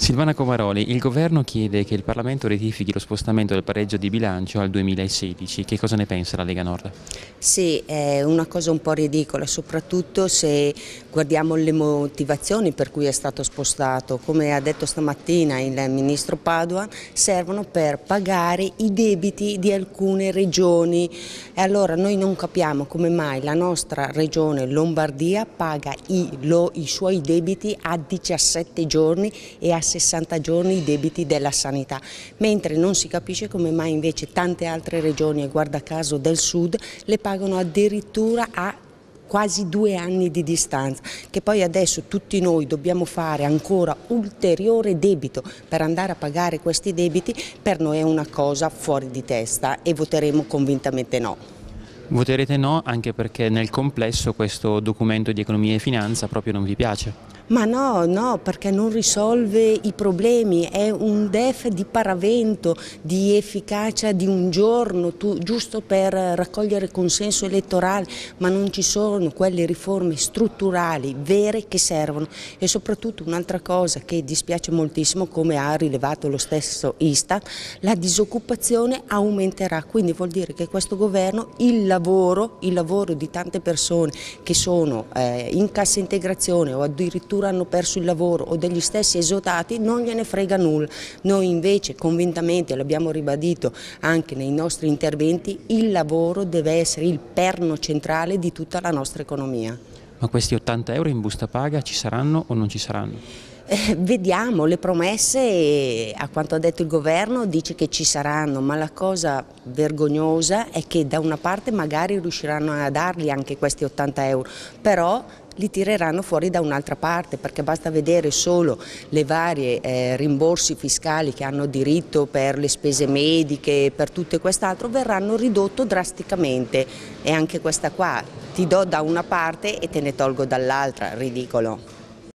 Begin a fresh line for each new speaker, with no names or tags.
Silvana Comaroli, il governo chiede che il Parlamento rettifichi lo spostamento del pareggio di bilancio al 2016. Che cosa ne pensa la Lega Nord?
Sì, è una cosa un po' ridicola, soprattutto se guardiamo le motivazioni per cui è stato spostato. Come ha detto stamattina il ministro Padua, servono per pagare i debiti di alcune regioni. E allora noi non capiamo come mai la nostra regione Lombardia paga i, lo, i suoi debiti a 17 giorni e a 60 giorni i debiti della sanità, mentre non si capisce come mai invece tante altre regioni, e guarda caso del sud, le pagano addirittura a quasi due anni di distanza, che poi adesso tutti noi dobbiamo fare ancora ulteriore debito per andare a pagare questi debiti, per noi è una cosa fuori di testa e voteremo convintamente no.
Voterete no anche perché nel complesso questo documento di economia e finanza proprio non vi piace?
Ma no, no, perché non risolve i problemi, è un DEF di paravento, di efficacia di un giorno, tu, giusto per raccogliere consenso elettorale, ma non ci sono quelle riforme strutturali, vere, che servono. E soprattutto un'altra cosa che dispiace moltissimo, come ha rilevato lo stesso Istat, la disoccupazione aumenterà, quindi vuol dire che questo governo il lavoro, il lavoro di tante persone che sono eh, in cassa integrazione o addirittura addirittura hanno perso il lavoro o degli stessi esotati non gliene frega nulla. Noi invece convintamente, l'abbiamo ribadito anche nei nostri interventi, il lavoro deve essere il perno centrale di tutta la nostra economia.
Ma questi 80 euro in busta paga ci saranno o non ci saranno?
Eh, vediamo le promesse, a quanto ha detto il governo dice che ci saranno, ma la cosa vergognosa è che da una parte magari riusciranno a dargli anche questi 80 euro, però li tireranno fuori da un'altra parte perché basta vedere solo le varie eh, rimborsi fiscali che hanno diritto per le spese mediche per tutto e quest'altro verranno ridotto drasticamente e anche questa qua ti do da una parte e te ne tolgo dall'altra, ridicolo.